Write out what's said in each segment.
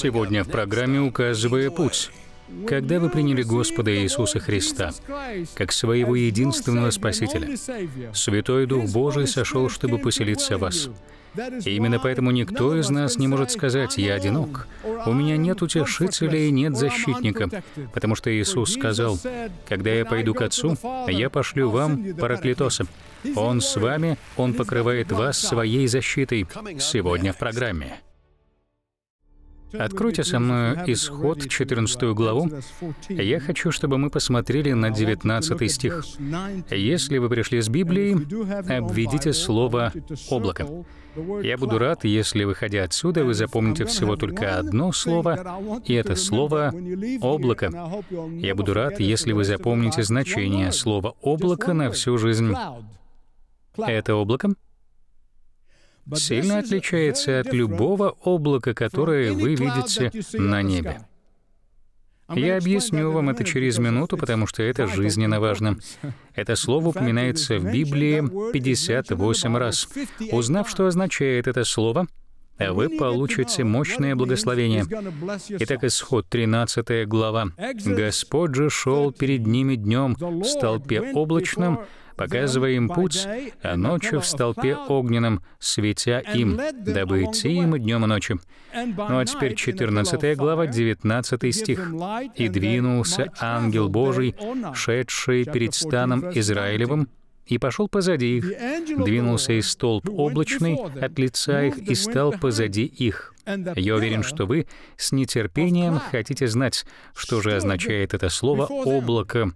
Сегодня в программе «Указывая путь». Когда вы приняли Господа Иисуса Христа как своего единственного Спасителя, Святой Дух Божий сошел, чтобы поселиться в вас. И именно поэтому никто из нас не может сказать «я одинок», «у меня нет утешителя и нет защитника», потому что Иисус сказал «когда я пойду к Отцу, я пошлю вам Параклитоса». Он с вами, Он покрывает вас своей защитой сегодня в программе. Откройте со мной э, Исход, 14 главу. Я хочу, чтобы мы посмотрели на 19 стих. «Если вы пришли с Библией, обведите слово «облако». Я буду рад, если, выходя отсюда, вы запомните всего только одно слово, и это слово «облако». Я буду рад, если вы запомните значение слова «облако» на всю жизнь. Это облако — сильно отличается от любого облака, которое вы видите на небе. Я объясню вам это через минуту, потому что это жизненно важно. Это слово упоминается в Библии 58 раз. Узнав, что означает это слово, вы получите мощное благословение. Итак, Исход, 13 глава. «Господь же шел перед ними днем в столпе облачном, показывая им путь, а ночью в столпе огненном, светя им, дабы идти им днем и ночью». Ну а теперь 14 глава, 19 стих. «И двинулся ангел Божий, шедший перед станом Израилевым, и пошел позади их, двинулся из столб облачный от лица их и стал позади их. Я уверен, что вы с нетерпением хотите знать, что же означает это слово «облако»,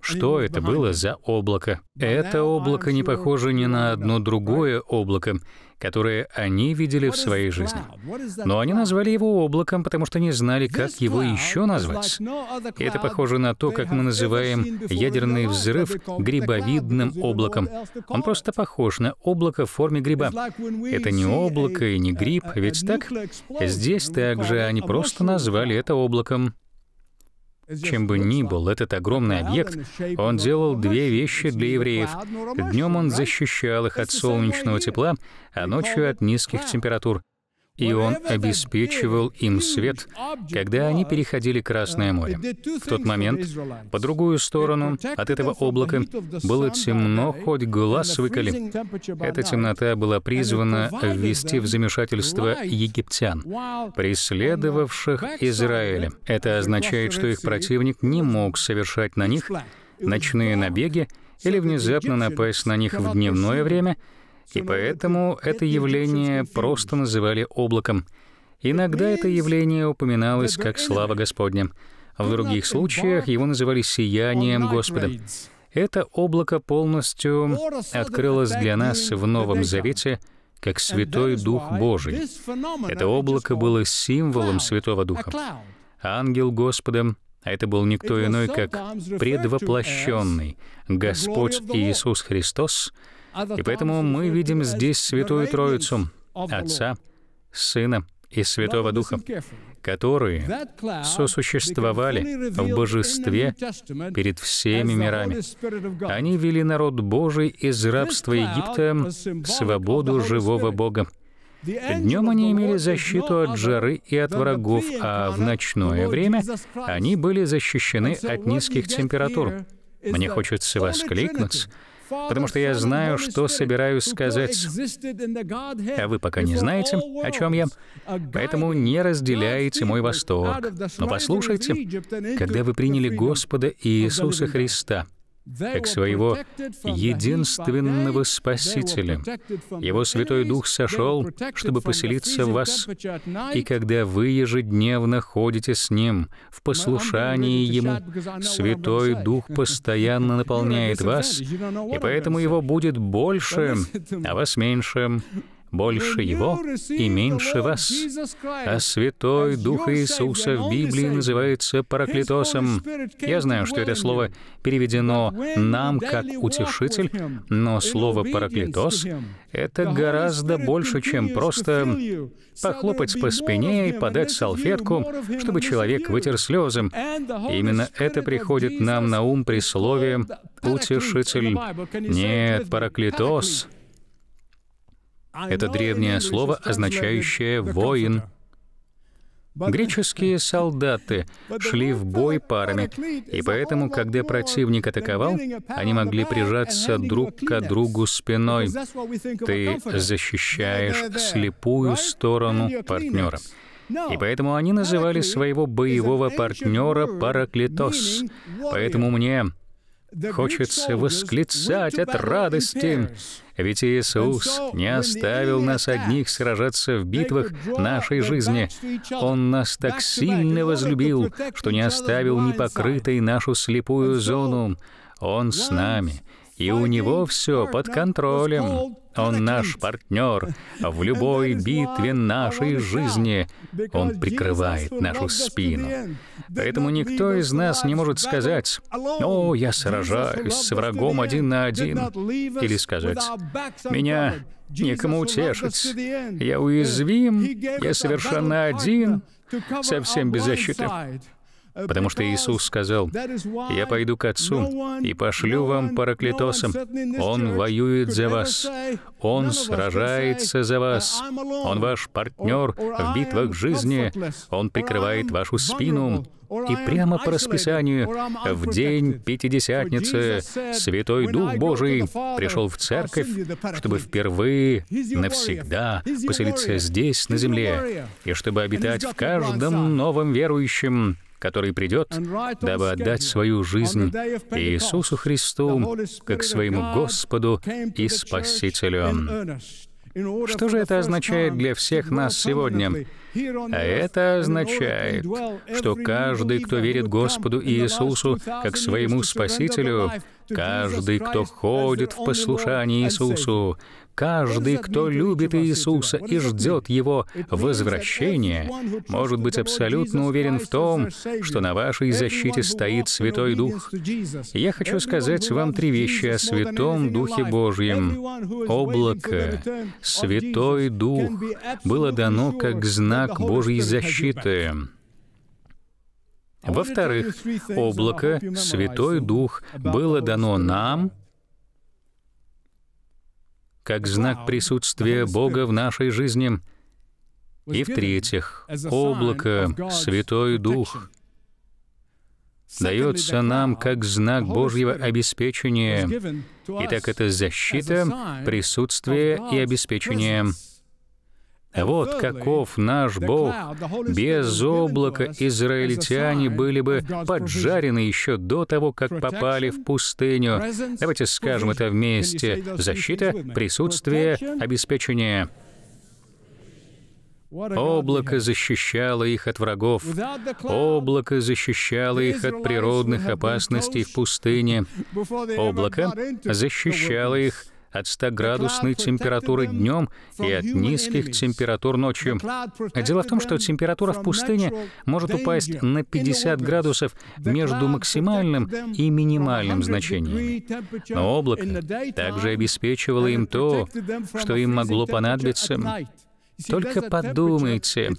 что это было за облако? Это облако не похоже ни на одно другое облако, которое они видели в своей жизни. Но они назвали его облаком, потому что не знали, как его еще назвать. это похоже на то, как мы называем ядерный взрыв грибовидным облаком. Он просто похож на облако в форме гриба. Это не облако и не гриб, ведь так? Здесь также они просто назвали это облаком. Чем бы ни был этот огромный объект, он делал две вещи для евреев. Днем он защищал их от солнечного тепла, а ночью от низких температур и Он обеспечивал им свет, когда они переходили Красное uh, море. В тот момент, по другую сторону от этого облака, было темно, хоть глаз выколи. Эта темнота была призвана ввести в замешательство египтян, преследовавших Израиля. Это означает, что их противник не мог совершать на них ночные набеги или внезапно напасть на них в дневное время — и поэтому это явление просто называли облаком. Иногда это явление упоминалось как слава Господня. В других случаях его называли сиянием Господа. Это облако полностью открылось для нас в Новом Завете как Святой Дух Божий. Это облако было символом Святого Духа. Ангел Господа а это был никто иной, как предвоплощенный Господь Иисус Христос, и поэтому мы видим здесь Святую Троицу, Отца, Сына и Святого Духа, которые сосуществовали в божестве перед всеми мирами. Они вели народ Божий из рабства Египта в свободу живого Бога. Днем они имели защиту от жары и от врагов, а в ночное время они были защищены от низких температур. Мне хочется воскликнуть, потому что я знаю, что собираюсь сказать, а вы пока не знаете, о чем я, поэтому не разделяйте мой восторг. Но послушайте, когда вы приняли Господа Иисуса Христа — как своего единственного Спасителя. Его Святой Дух сошел, чтобы поселиться в вас. И когда вы ежедневно ходите с Ним в послушании Ему, Святой Дух постоянно наполняет вас, и поэтому Его будет больше, а вас меньше больше Его и меньше вас. А Святой Дух Иисуса в Библии называется Параклитосом. Я знаю, что это слово переведено нам как «утешитель», но слово «параклитос» — это гораздо больше, чем просто похлопать по спине и подать салфетку, чтобы человек вытер слезы. Именно это приходит нам на ум при слове «утешитель». Нет, «параклитос» Это древнее слово, означающее «воин». Греческие солдаты шли в бой парами, и поэтому, когда противник атаковал, они могли прижаться друг к другу спиной. Ты защищаешь слепую сторону партнера. И поэтому они называли своего боевого партнера Параклитос. Поэтому мне Хочется восклицать от радости, ведь Иисус не оставил нас одних сражаться в битвах нашей жизни. Он нас так сильно возлюбил, что не оставил непокрытой нашу слепую зону. Он с нами — и у него все под контролем. Он наш партнер в любой битве нашей жизни. Он прикрывает нашу спину. Поэтому никто из нас не может сказать, «О, я сражаюсь с врагом один на один», или сказать, «Меня некому утешить. Я уязвим, я совершенно один, совсем без защиты». Потому что Иисус сказал, «Я пойду к Отцу и пошлю вам параклитосом. Он воюет за вас. Он сражается за вас. Он ваш партнер в битвах жизни. Он прикрывает вашу спину». И прямо по расписанию, в день Пятидесятницы, Святой Дух Божий пришел в церковь, чтобы впервые навсегда поселиться здесь, на земле, и чтобы обитать в каждом новом верующем, который придет, дабы отдать свою жизнь Иисусу Христу, как своему Господу и Спасителю. Что же это означает для всех нас сегодня? А это означает, что каждый, кто верит Господу Иисусу как своему Спасителю, каждый, кто ходит в послушании Иисусу, каждый, кто любит Иисуса и ждет Его возвращения, может быть абсолютно уверен в том, что на вашей защите стоит Святой Дух. Я хочу сказать вам три вещи о Святом Духе Божьем. Облако, Святой Дух было дано как знак знак Божьей защиты. Во-вторых, облако, Святой Дух было дано нам как знак присутствия Бога в нашей жизни. И в-третьих, облако, Святой Дух дается нам как знак Божьего обеспечения. Итак, это защита, присутствие и обеспечение. Вот каков наш Бог. Без облака израильтяне были бы поджарены еще до того, как попали в пустыню. Давайте скажем это вместе. Защита, присутствие, обеспечение. Облако защищало их от врагов. Облако защищало их от природных опасностей в пустыне. Облако защищало их от 100-градусной температуры днем и от низких температур ночью. Дело в том, что температура в пустыне может упасть на 50 градусов между максимальным и минимальным значениями. Но облако также обеспечивало им то, что им могло понадобиться только подумайте,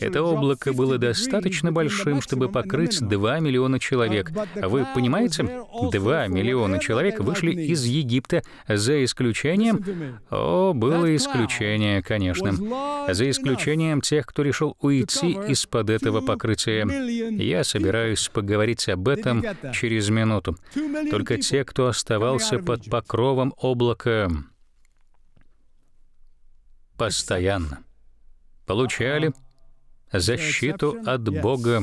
это облако было достаточно большим, чтобы покрыть 2 миллиона человек. Вы понимаете? 2 миллиона человек вышли из Египта, за исключением... О, было исключение, конечно. За исключением тех, кто решил уйти из-под этого покрытия. Я собираюсь поговорить об этом через минуту. Только те, кто оставался под покровом облака постоянно получали защиту от Бога.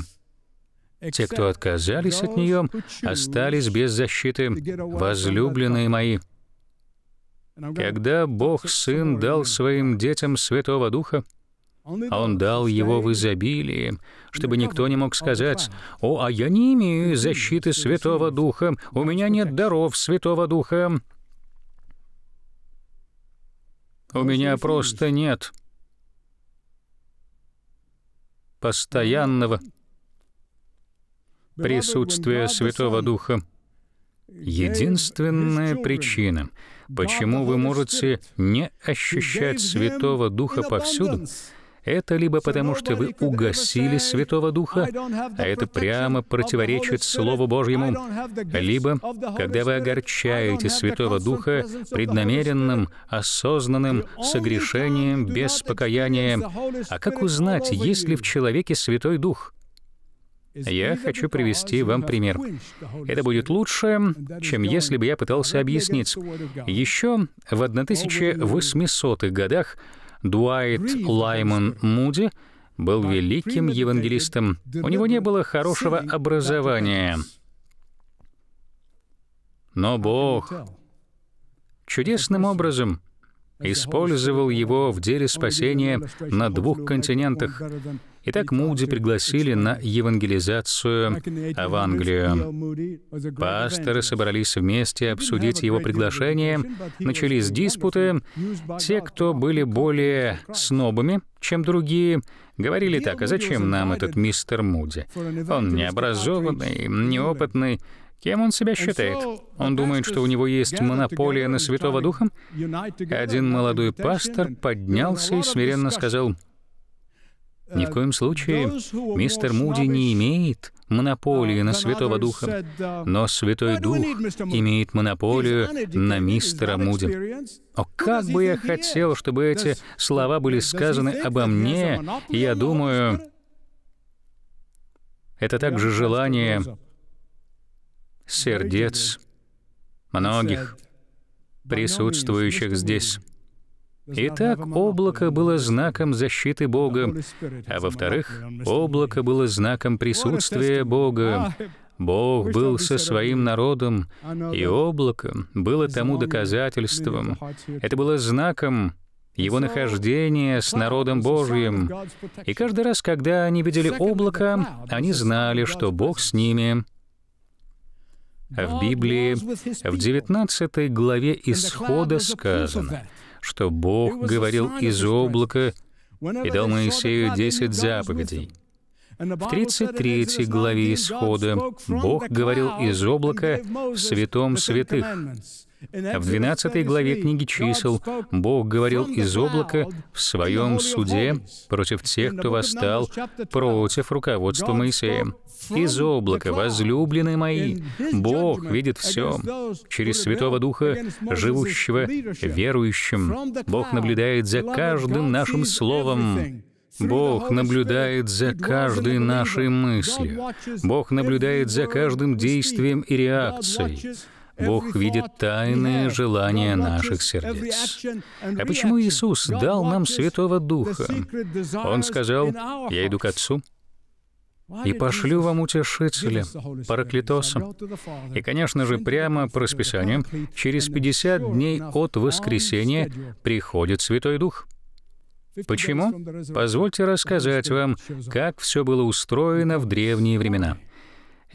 Те, кто отказались от нее, остались без защиты, возлюбленные мои. Когда Бог Сын дал своим детям Святого Духа, Он дал его в изобилии, чтобы никто не мог сказать, «О, а я не имею защиты Святого Духа, у меня нет даров Святого Духа». У меня просто нет постоянного присутствия Святого Духа. Единственная причина, почему вы можете не ощущать Святого Духа повсюду, это либо потому, что вы угасили Святого Духа, а это прямо противоречит Слову Божьему, либо когда вы огорчаете Святого Духа преднамеренным, осознанным согрешением без покаяния. А как узнать, есть ли в человеке Святой Дух? Я хочу привести вам пример. Это будет лучше, чем если бы я пытался объяснить. Еще в 1800-х годах Дуайт Лайман Муди был великим евангелистом. У него не было хорошего образования. Но Бог чудесным образом использовал его в деле спасения на двух континентах. Итак, Муди пригласили на евангелизацию в Англию. Пасторы собрались вместе обсудить его приглашение, начались диспуты. Те, кто были более снобами, чем другие, говорили так, а зачем нам этот мистер Муди? Он необразованный, неопытный, Кем он себя считает? Он думает, что у него есть монополия на Святого Духа? Один молодой пастор поднялся и смиренно сказал, ни в коем случае мистер Муди не имеет монополии на Святого Духа, но Святой Дух имеет монополию на мистера Муди. О, как бы я хотел, чтобы эти слова были сказаны обо мне, я думаю, это также желание сердец многих присутствующих здесь. Итак, облако было знаком защиты Бога, а во-вторых, облако было знаком присутствия Бога. Бог был со своим народом, и облако было тому доказательством. Это было знаком его нахождения с народом Божьим. И каждый раз, когда они видели облако, они знали, что Бог с ними. В Библии, в 19 главе Исхода сказано — что Бог говорил из облака и дал Моисею десять заповедей. В 33 главе Исхода Бог говорил из облака в святом святых. В 12 главе книги чисел Бог говорил из облака в своем суде против тех, кто восстал против руководства Моисея. «Из облака, возлюбленные мои, Бог видит все. Через Святого Духа, живущего верующим, Бог наблюдает за каждым нашим словом». Бог наблюдает за каждой нашей мыслью. Бог наблюдает за каждым действием и реакцией. Бог видит тайные желания наших сердец. А почему Иисус дал нам Святого Духа? Он сказал, «Я иду к Отцу, и пошлю вам утешителя, параклитоса. И, конечно же, прямо по расписанию, через 50 дней от воскресения приходит Святой Дух. Почему? Позвольте рассказать вам, как все было устроено в древние времена.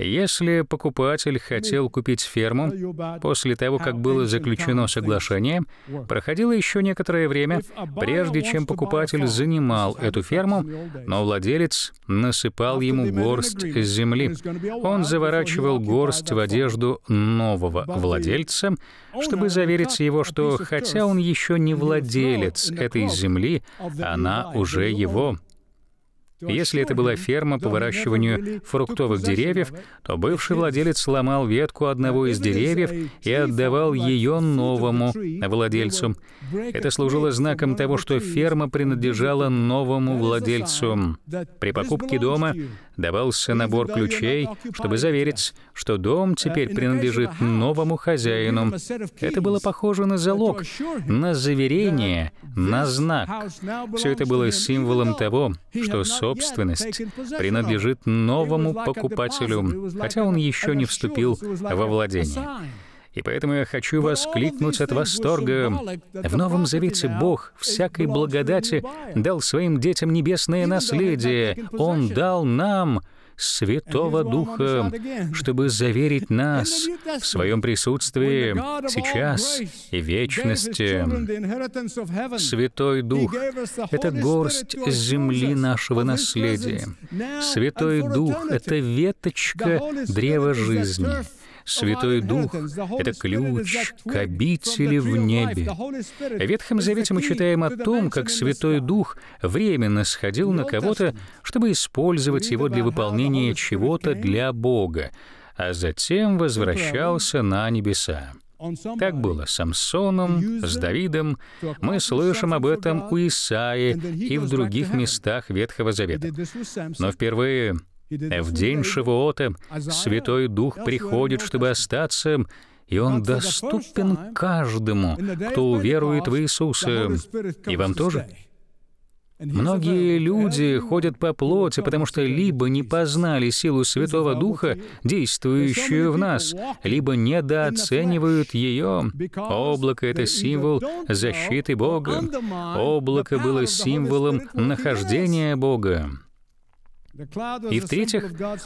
Если покупатель хотел купить ферму, после того, как было заключено соглашение, проходило еще некоторое время, прежде чем покупатель занимал эту ферму, но владелец насыпал ему горсть земли. Он заворачивал горсть в одежду нового владельца, чтобы заверить его, что хотя он еще не владелец этой земли, она уже его. Если это была ферма по выращиванию фруктовых деревьев, то бывший владелец сломал ветку одного из деревьев и отдавал ее новому владельцу. Это служило знаком того, что ферма принадлежала новому владельцу. При покупке дома давался набор ключей, чтобы заверить, что дом теперь э, принадлежит новому хозяину. Это было похоже на залог, на заверение, на знак. Все это было символом того, что собственность принадлежит новому покупателю, хотя он еще не вступил во владение. И поэтому я хочу воскликнуть от восторга. В Новом Завете Бог всякой благодати дал своим детям небесное наследие. Он дал нам Святого Духа, чтобы заверить нас в своем присутствии сейчас и вечности. Святой Дух — это горсть земли нашего наследия. Святой Дух — это веточка древа жизни. Святой Дух — это ключ к обители в небе. В Ветхом Завете мы читаем о том, как Святой Дух временно сходил на кого-то, чтобы использовать его для выполнения чего-то для Бога, а затем возвращался на небеса. Так было с Самсоном, с Давидом. Мы слышим об этом у Исаи и в других местах Ветхого Завета. Но впервые в день Шивоота Святой Дух приходит, чтобы остаться, и Он доступен каждому, кто уверует в Иисуса. И вам тоже? Многие люди ходят по плоти, потому что либо не познали силу Святого Духа, действующую в нас, либо недооценивают ее. Облако — это символ защиты Бога. Облако было символом нахождения Бога. И в-третьих,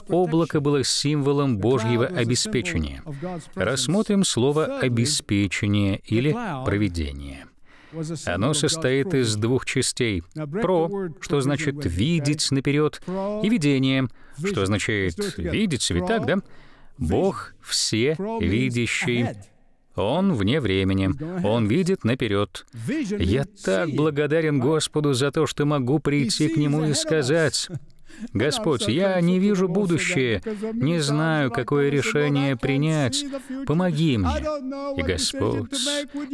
облако было символом Божьего обеспечения. Рассмотрим слово «обеспечение» или «проведение». Оно состоит из двух частей. «Про», что значит «видеть наперед», и «видение», что означает «видеть», ведь так, да? Бог все видящий. Он вне времени, Он видит наперед. Я так благодарен Господу за то, что могу прийти к Нему и сказать, Господь, я не вижу будущее, не знаю, какое решение принять. Помоги мне. И Господь,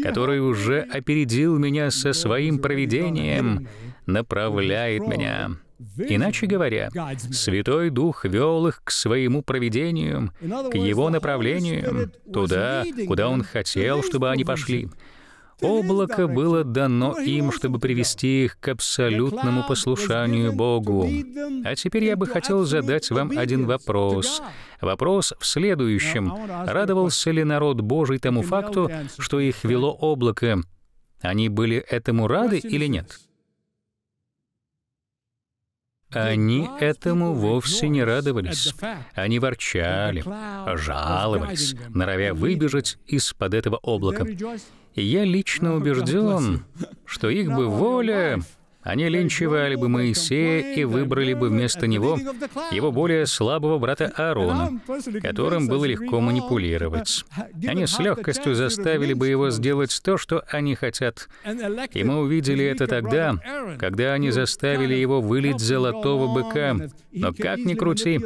который уже опередил меня со своим провидением, направляет меня. Иначе говоря, Святой Дух вел их к своему проведению, к его направлению, туда, куда он хотел, чтобы они пошли. Облако было дано им, чтобы привести их к абсолютному послушанию Богу. А теперь я бы хотел задать вам один вопрос. Вопрос в следующем. Радовался ли народ Божий тому факту, что их вело облако? Они были этому рады или нет? Они этому вовсе не радовались. Они ворчали, жаловались, норовя выбежать из-под этого облака. Я лично ну, убежден, что их бы воля они линчевали бы Моисея и выбрали бы вместо него его более слабого брата Аарона, которым было легко манипулировать. Они с легкостью заставили бы его сделать то, что они хотят. И мы увидели это тогда, когда они заставили его вылить золотого быка. Но как ни крути,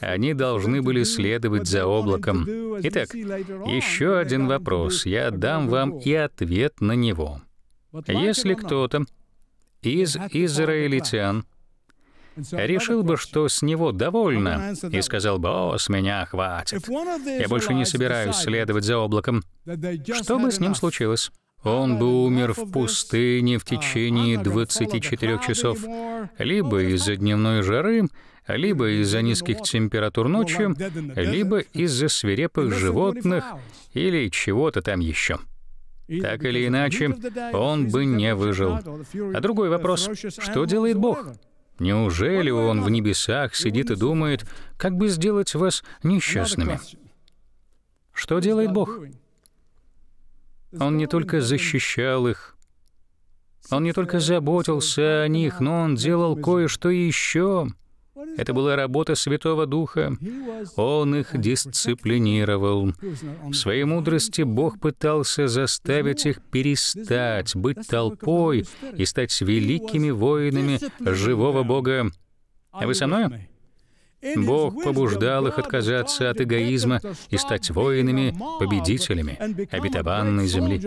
они должны были следовать за облаком. Итак, еще один вопрос. Я дам вам и ответ на него. Если кто-то из израильтян решил бы, что с него довольно, и сказал бы, «О, с меня хватит. Я больше не собираюсь следовать за облаком». Что бы с ним случилось? Он бы умер в пустыне в течение 24 часов, либо из-за дневной жары, либо из-за низких температур ночью, либо из-за свирепых животных или чего-то там еще. Так или иначе, он бы не выжил. А другой вопрос, что делает Бог? Неужели он в небесах сидит и думает, как бы сделать вас несчастными? Что делает Бог? Он не только защищал их, он не только заботился о них, но он делал кое-что еще. Это была работа Святого Духа. Он их дисциплинировал. В своей мудрости Бог пытался заставить их перестать быть толпой и стать великими воинами живого Бога. А вы со мной? Бог побуждал их отказаться от эгоизма и стать воинами, победителями обетованной земли.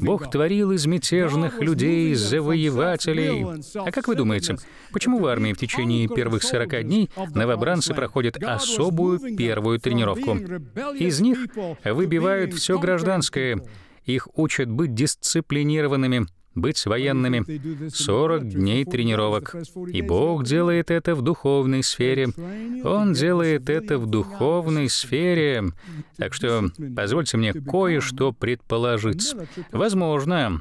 Бог творил из мятежных людей завоевателей. А как вы думаете, почему в армии в течение первых 40 дней новобранцы проходят особую первую тренировку? Из них выбивают все гражданское, их учат быть дисциплинированными, быть военными, 40 дней тренировок. И Бог делает это в духовной сфере. Он делает это в духовной сфере. Так что позвольте мне кое-что предположить. Возможно,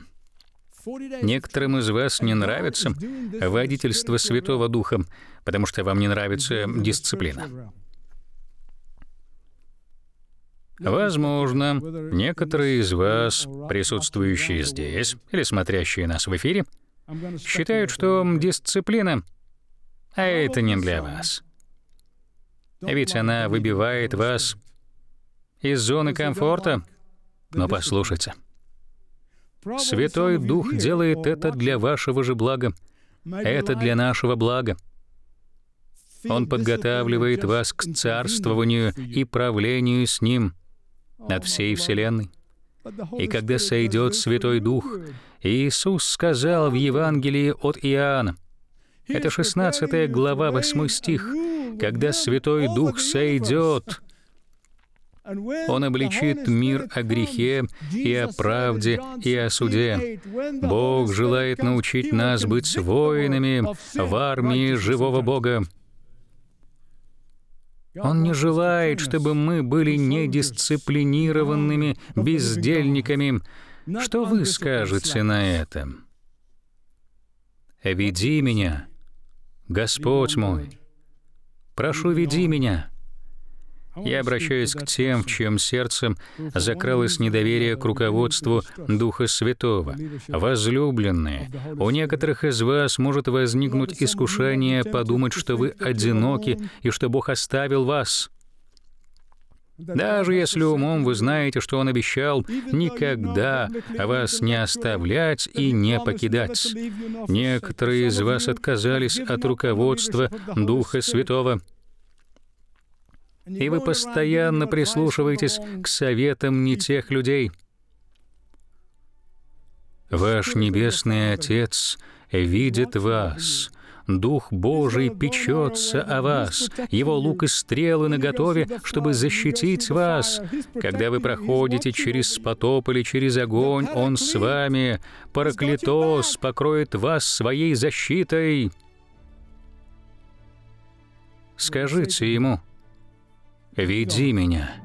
Некоторым из вас не нравится водительство Святого Духа, потому что вам не нравится дисциплина. Возможно, некоторые из вас, присутствующие здесь или смотрящие нас в эфире, считают, что дисциплина — а это не для вас. Ведь она выбивает вас из зоны комфорта. Но послушайте, Святой Дух делает это для вашего же блага. Это для нашего блага. Он подготавливает вас к царствованию и правлению с Ним — над всей Вселенной. И когда сойдет Святой Дух, Иисус сказал в Евангелии от Иоанна, это 16 глава, 8 стих, когда Святой Дух сойдет, он обличит мир о грехе и о правде и о суде. Бог желает научить нас быть воинами в армии живого Бога. Он не желает, чтобы мы были недисциплинированными бездельниками. Что вы скажете на это? «Веди меня, Господь мой! Прошу, веди меня!» А Я обращаюсь к тем, в чьем сердце закрылось недоверие к руководству Духа Святого. Возлюбленные, у некоторых из вас может возникнуть искушение подумать, что вы одиноки и что Бог оставил вас. Даже если умом вы знаете, что Он обещал никогда вас не оставлять и не покидать. Некоторые из вас отказались от руководства Духа Святого — и вы постоянно прислушиваетесь к советам не тех людей. Ваш Небесный Отец видит вас. Дух Божий печется о вас. Его лук и стрелы наготове, чтобы защитить вас. Когда вы проходите через потоп или через огонь, Он с вами. Параклитос покроет вас своей защитой. Скажите Ему — веди меня».